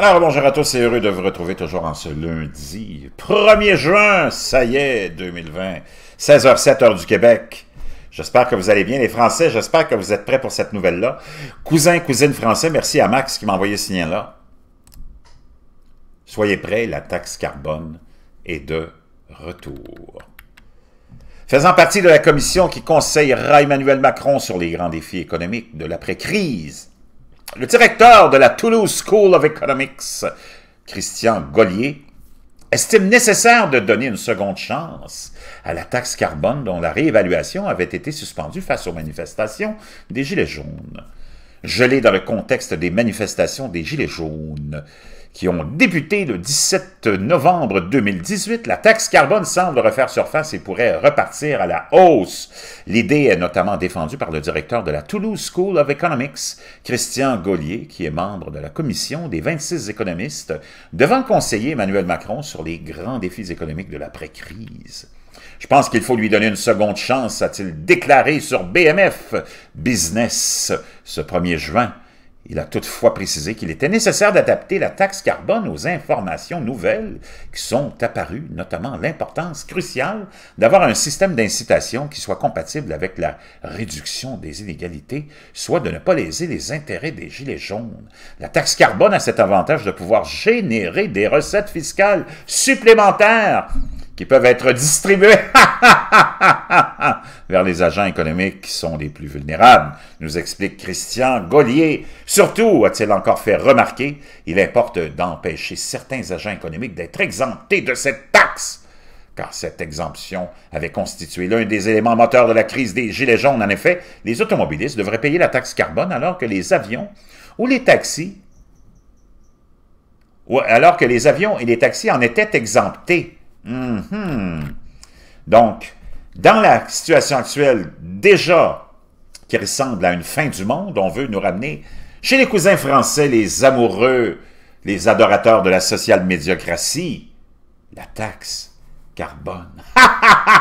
Alors, bonjour à tous et heureux de vous retrouver toujours en ce lundi 1er juin, ça y est, 2020, 16 h 7 heure du Québec. J'espère que vous allez bien les Français, j'espère que vous êtes prêts pour cette nouvelle-là. Cousin, cousine français, merci à Max qui m'a envoyé ce lien-là. Soyez prêts, la taxe carbone est de retour. Faisant partie de la commission qui conseillera Emmanuel Macron sur les grands défis économiques de l'après-crise, le directeur de la Toulouse School of Economics, Christian Gollier, estime nécessaire de donner une seconde chance à la taxe carbone dont la réévaluation avait été suspendue face aux manifestations des Gilets jaunes. Gelée dans le contexte des manifestations des Gilets jaunes, qui ont débuté le 17 novembre 2018, la taxe carbone semble refaire surface et pourrait repartir à la hausse. L'idée est notamment défendue par le directeur de la Toulouse School of Economics, Christian Gaulier, qui est membre de la commission des 26 économistes, devant conseiller Emmanuel Macron sur les grands défis économiques de l'après-crise. Je pense qu'il faut lui donner une seconde chance, a-t-il déclaré sur BMF Business ce 1er juin. Il a toutefois précisé qu'il était nécessaire d'adapter la taxe carbone aux informations nouvelles qui sont apparues, notamment l'importance cruciale d'avoir un système d'incitation qui soit compatible avec la réduction des inégalités, soit de ne pas léser les intérêts des Gilets jaunes. La taxe carbone a cet avantage de pouvoir générer des recettes fiscales supplémentaires qui peuvent être distribués vers les agents économiques qui sont les plus vulnérables, nous explique Christian Gaulier. Surtout, a-t-il encore fait remarquer, il importe d'empêcher certains agents économiques d'être exemptés de cette taxe, car cette exemption avait constitué l'un des éléments moteurs de la crise des Gilets jaunes. En effet, les automobilistes devraient payer la taxe carbone alors que les avions ou les taxis, alors que les avions et les taxis en étaient exemptés. Mhm. Donc, dans la situation actuelle, déjà, qui ressemble à une fin du monde, on veut nous ramener chez les cousins français, les amoureux, les adorateurs de la social-médiocratie, la taxe carbone.